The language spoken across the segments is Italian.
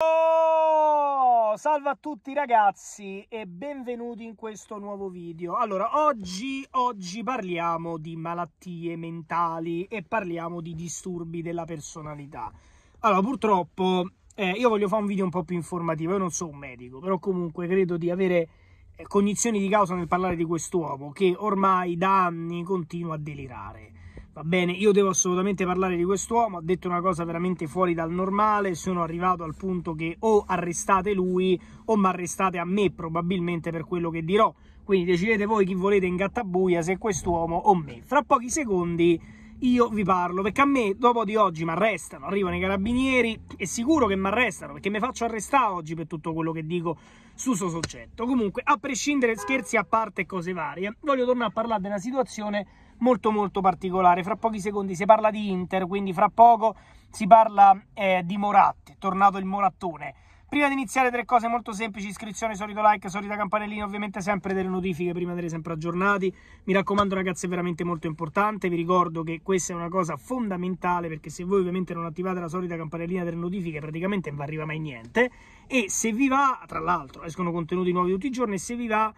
Oh, salve a tutti ragazzi e benvenuti in questo nuovo video. Allora, oggi, oggi parliamo di malattie mentali e parliamo di disturbi della personalità. Allora, purtroppo eh, io voglio fare un video un po' più informativo, io non sono un medico, però comunque credo di avere eh, cognizioni di causa nel parlare di quest'uomo che ormai da anni continua a delirare Va bene, io devo assolutamente parlare di quest'uomo, ha detto una cosa veramente fuori dal normale, sono arrivato al punto che o arrestate lui o mi arrestate a me probabilmente per quello che dirò. Quindi decidete voi chi volete in gattabuia, se quest'uomo o me. Fra pochi secondi io vi parlo, perché a me dopo di oggi mi arrestano, arrivano i carabinieri, è sicuro che mi arrestano, perché mi faccio arrestare oggi per tutto quello che dico su suo soggetto. Comunque, a prescindere scherzi a parte e cose varie, voglio tornare a parlare della situazione molto molto particolare. Fra pochi secondi si parla di Inter, quindi fra poco si parla eh, di Moratti, tornato il Morattone. Prima di iniziare tre cose molto semplici, iscrizione, solito like, solita campanellina, ovviamente sempre delle notifiche prima di sempre aggiornati. Mi raccomando ragazzi è veramente molto importante, vi ricordo che questa è una cosa fondamentale perché se voi ovviamente non attivate la solita campanellina delle notifiche praticamente non vi arriva mai niente e se vi va, tra l'altro escono contenuti nuovi tutti i giorni e se vi va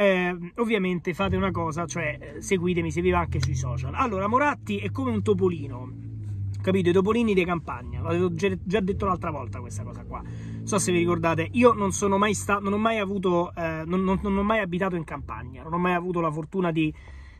eh, ovviamente fate una cosa, cioè eh, seguitemi, se vi va anche sui social. Allora, Moratti è come un topolino capito? I topolini di campagna, l'avevo già detto l'altra volta questa cosa qua. Non so se vi ricordate, io non sono mai stato, non ho mai avuto, eh, non, non, non, ho mai abitato in campagna, non ho mai avuto la fortuna di,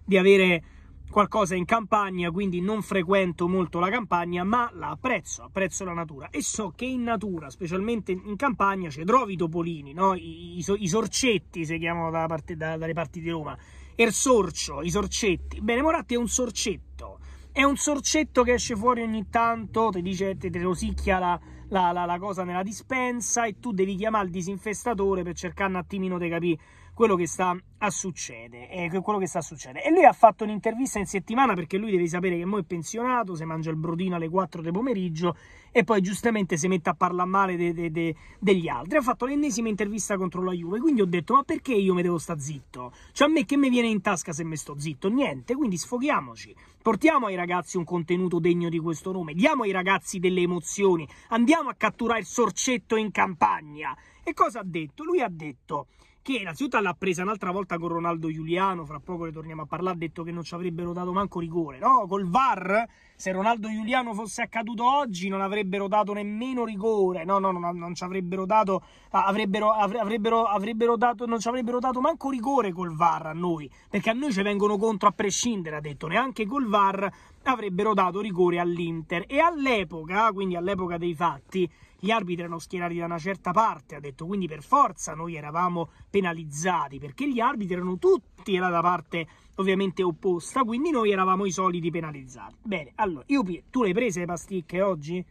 di avere qualcosa in campagna, quindi non frequento molto la campagna, ma la apprezzo, apprezzo la natura e so che in natura, specialmente in campagna, ci trovi i topolini, no? I, i, i sorcetti si chiamano da parte, da, dalle parti di Roma, il er sorcio, i sorcetti. Bene, Moratti è un sorcetto, è un sorcetto che esce fuori ogni tanto, ti dice, ti, ti rosicchia la, la, la, la cosa nella dispensa e tu devi chiamare il disinfestatore per cercare un attimino di capire quello che sta a succedere. Eh, quello che sta a succedere. E lui ha fatto un'intervista in settimana perché lui deve sapere che mo è pensionato, se mangia il brodino alle 4 del pomeriggio e poi giustamente si mette a parlare male de, de, de, degli altri. Ha fatto l'ennesima intervista contro la Juve, quindi ho detto ma perché io mi devo sta zitto? Cioè a me che mi viene in tasca se mi sto zitto? Niente, quindi sfoghiamoci. Portiamo ai ragazzi un contenuto degno di questo nome, diamo ai ragazzi delle emozioni, andiamo a catturare il sorcetto in campagna. E cosa ha detto? Lui ha detto che innanzitutto l'ha presa un'altra volta con Ronaldo Giuliano, fra poco ne torniamo a parlare, ha detto che non ci avrebbero dato manco rigore, no? Col VAR se Ronaldo Giuliano fosse accaduto oggi non avrebbero dato nemmeno rigore, no, no, no non ci avrebbero dato, ah, avrebbero, avrebbero, avrebbero dato, non ci avrebbero dato manco rigore col VAR a noi, perché a noi ci vengono contro a prescindere, ha detto, neanche col VAR avrebbero dato rigore all'Inter e all'epoca, quindi all'epoca dei fatti, gli arbitri erano schierati da una certa parte, ha detto, quindi per forza noi eravamo penalizzati perché gli arbitri erano tutti tira da parte ovviamente opposta, quindi noi eravamo i soliti penalizzati. Bene, allora, io, tu l'hai hai prese le pasticche oggi?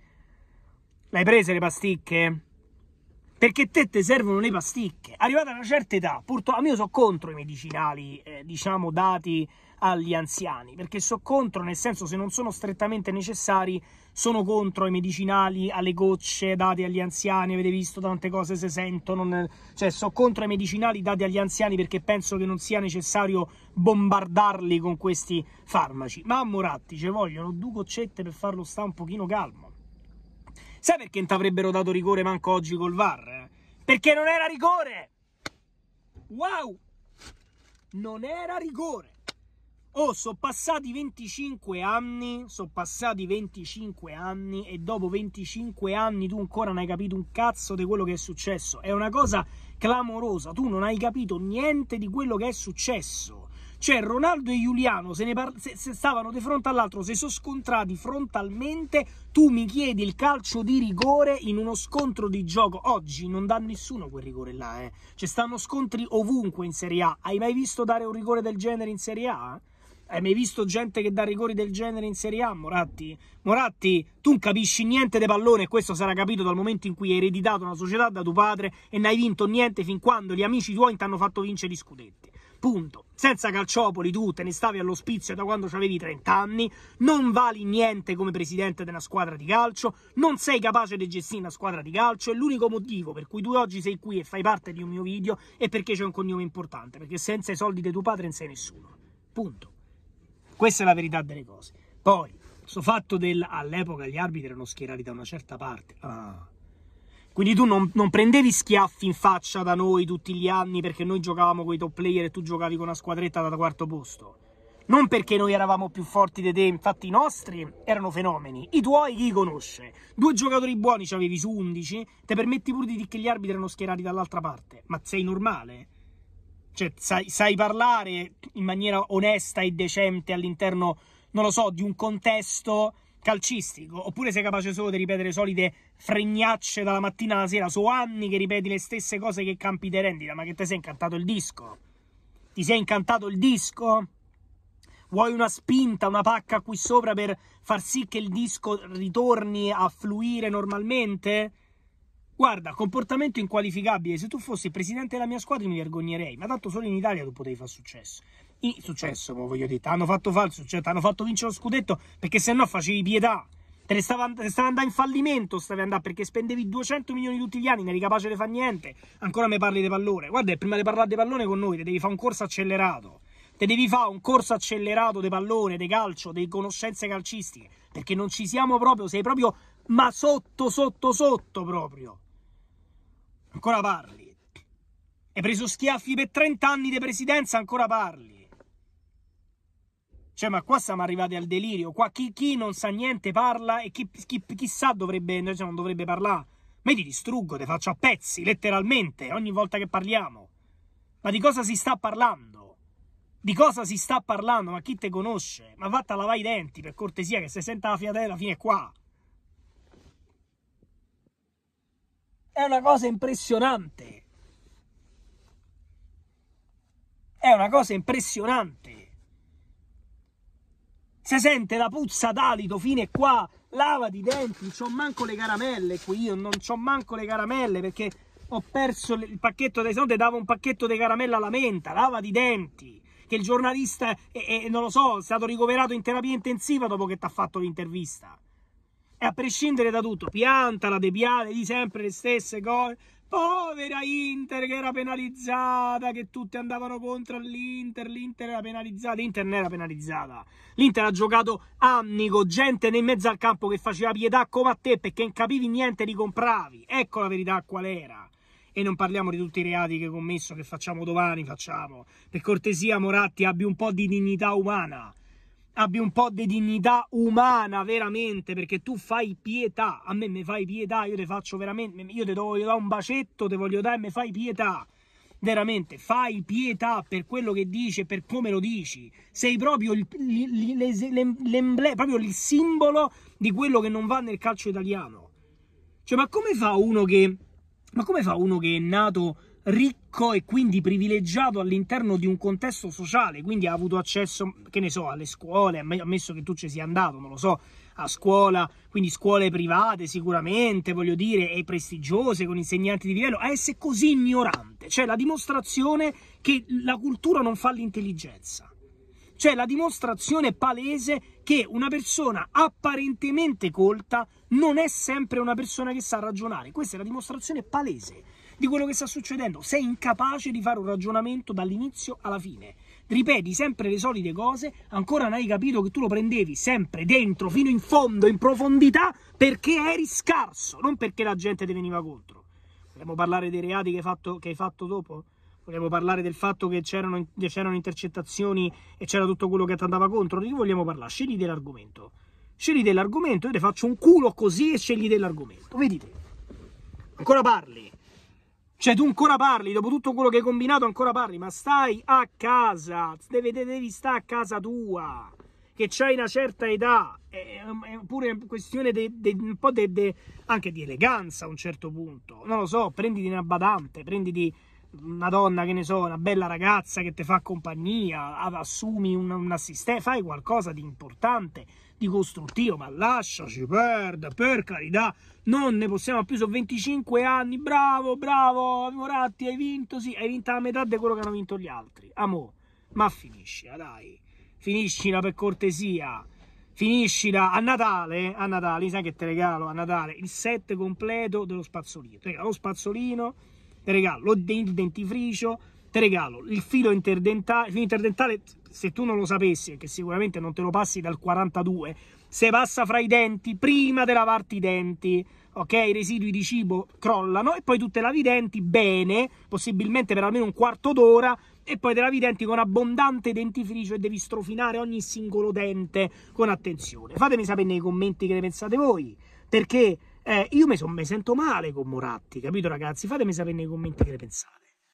L'hai hai prese le pasticche? Perché te te servono le pasticche. Arrivata a una certa età, purtroppo, io sono contro i medicinali, eh, diciamo, dati agli anziani, perché sono contro, nel senso se non sono strettamente necessari, sono contro i medicinali, alle gocce date agli anziani, avete visto tante cose se sentono, non... cioè sono contro i medicinali dati agli anziani perché penso che non sia necessario bombardarli con questi farmaci, ma a Moratti ci vogliono due goccette per farlo stare un pochino calmo. Sai perché non ti avrebbero dato rigore manco oggi col VAR? Eh? Perché non era rigore! Wow! Non era rigore! Oh, sono passati 25 anni, sono passati 25 anni e dopo 25 anni tu ancora non hai capito un cazzo di quello che è successo. È una cosa clamorosa, tu non hai capito niente di quello che è successo. Cioè Ronaldo e Giuliano se ne se se stavano di fronte all'altro, si sono scontrati frontalmente, tu mi chiedi il calcio di rigore in uno scontro di gioco. Oggi non dà nessuno quel rigore là, eh. Ci cioè, stanno scontri ovunque in Serie A. Hai mai visto dare un rigore del genere in Serie A? Hai mai visto gente che dà rigori del genere in Serie A, Moratti? Moratti, tu non capisci niente di pallone, e questo sarà capito dal momento in cui hai ereditato una società da tuo padre e non hai vinto niente fin quando gli amici tuoi ti hanno fatto vincere gli scudetti. Punto. Senza calciopoli tu te ne stavi all'ospizio da quando avevi 30 anni, non vali niente come presidente di una squadra di calcio, non sei capace di gestire una squadra di calcio e l'unico motivo per cui tu oggi sei qui e fai parte di un mio video è perché c'è un cognome importante, perché senza i soldi di tuo padre non sei nessuno. Punto. Questa è la verità delle cose. Poi, questo fatto del... All'epoca gli arbitri erano schierati da una certa parte. Ah. Quindi tu non, non, prendevi schiaffi in faccia da noi tutti gli anni perché noi giocavamo con i top player e tu giocavi con una squadretta da quarto posto. Non perché noi eravamo più forti di te, infatti i nostri erano fenomeni, i tuoi chi conosce? Due giocatori buoni ci avevi su 11, te permetti pure di dire che gli arbitri erano schierati dall'altra parte, ma sei normale? cioè, sai, sai parlare in maniera onesta e decente all'interno, non lo so, di un contesto calcistico, oppure sei capace solo di ripetere solite fregnacce dalla mattina alla sera su anni che ripeti le stesse cose che campi di rendita, ma che ti sei incantato il disco? Ti sei incantato il disco? Vuoi una spinta, una pacca qui sopra per far sì che il disco ritorni a fluire normalmente? Guarda, comportamento inqualificabile. Se tu fossi presidente della mia squadra mi vergognerei, ma tanto solo in Italia tu potevi fare successo. In successo, voglio dire, ti hanno fatto fare successo, ti hanno fatto vincere lo scudetto perché se no facevi pietà. Te ne stava, te stava andando in fallimento, stavi andando perché spendevi 200 milioni tutti gli anni, non eri capace di fare niente. Ancora mi parli di pallone. Guarda, prima di parlare di pallone con noi, te devi fare un corso accelerato. Te devi fare un corso accelerato di pallone, di calcio, di conoscenze calcistiche. Perché non ci siamo proprio, sei proprio, ma sotto, sotto, sotto proprio. Ancora parli. Hai preso schiaffi per 30 anni di presidenza, ancora parli. Cioè, ma qua siamo arrivati al delirio. Qua chi, chi non sa niente parla e chi, chi chissà dovrebbe, cioè non dovrebbe parlare. Ma ti distruggo, ti faccio a pezzi, letteralmente, ogni volta che parliamo. Ma di cosa si sta parlando? Di cosa si sta parlando? Ma chi te conosce? Ma vatta a lavare i denti, per cortesia, che se senta la fiatella fine qua. È una cosa impressionante. È una cosa impressionante. Si sente la puzza d'alito fine qua. Lava di denti. non C'ho manco le caramelle qui. Io non c'ho manco le caramelle perché ho perso il pacchetto dei sonde. Davo un pacchetto di caramella alla menta. Lava di denti che il giornalista, è, è, non lo so, è stato ricoverato in terapia intensiva dopo che ti ha fatto l'intervista. E a prescindere da tutto, pianta la di sempre le stesse cose. Povera Inter che era penalizzata, che tutti andavano contro l'Inter, l'Inter era penalizzata, l'Inter non era penalizzata. L'Inter ha giocato anni con gente nel mezzo al campo che faceva pietà come a te perché non capivi niente li compravi. Ecco la verità qual era. E non parliamo di tutti i reati che hai commesso, che facciamo domani, facciamo. Per cortesia Moratti abbi un po' di dignità umana abbia un po' di dignità umana veramente perché tu fai pietà a me mi fai pietà io ti faccio veramente io ti voglio dare un bacetto ti voglio dare mi fai pietà veramente fai pietà per quello che dici e per come lo dici sei proprio il, l'emblema proprio il simbolo di quello che non va nel calcio italiano cioè ma come fa uno che ma come fa uno che è nato ricco e quindi privilegiato all'interno di un contesto sociale, quindi ha avuto accesso, che ne so, alle scuole, ammesso che tu ci sia andato, non lo so, a scuola, quindi scuole private sicuramente, voglio dire, e prestigiose, con insegnanti di livello, a essere così ignorante, cioè la dimostrazione che la cultura non fa l'intelligenza. Cioè la dimostrazione palese che una persona apparentemente colta non è sempre una persona che sa ragionare. Questa è la dimostrazione palese di quello che sta succedendo. Sei incapace di fare un ragionamento dall'inizio alla fine. Ripeti sempre le solite cose, ancora non hai capito che tu lo prendevi sempre dentro, fino in fondo, in profondità, perché eri scarso, non perché la gente ti veniva contro. Vogliamo parlare dei reati che hai fatto, che hai fatto dopo? Vogliamo parlare del fatto che c'erano, c'erano intercettazioni e c'era tutto quello che ti andava contro? Di che vogliamo parlare? Scegli dell'argomento. Scegli dell'argomento, io ti faccio un culo così e scegli dell'argomento. Vedi te. Ancora parli. Cioè, tu ancora parli, dopo tutto quello che hai combinato, ancora parli, ma stai a casa, devi, devi stare a casa tua, che c'hai una certa età, è, è pure questione de, de, un po' de, anche di eleganza a un certo punto. Non lo so, prenditi una badante, prenditi una donna, che ne so, una bella ragazza che ti fa compagnia, assumi un, un assistente, fai qualcosa di importante, di costruttivo, ma lasciaci perdere, per carità, non ne possiamo più, sono 25 anni, bravo, bravo, Moratti, hai vinto, sì, hai vinto la metà di quello che hanno vinto gli altri, amo, ma finiscila, dai, finiscila per cortesia, finiscila a Natale, a Natale, sai che te regalo a Natale, il set completo dello spazzolino, Raga, lo spazzolino ti regalo il dentifricio, ti regalo il filo interdentale, il filo interdentale se tu non lo sapessi, che sicuramente non te lo passi dal 42, se passa fra i denti prima di lavarti i denti, ok? I residui di cibo crollano e poi tu te lavi i denti bene, possibilmente per almeno un quarto d'ora, e poi te lavi i denti con abbondante dentifricio e devi strofinare ogni singolo dente con attenzione. Fatemi sapere nei commenti che ne pensate voi, perché eh, io mi me sento male con Moratti, capito ragazzi? Fatemi sapere nei commenti che ne pensate.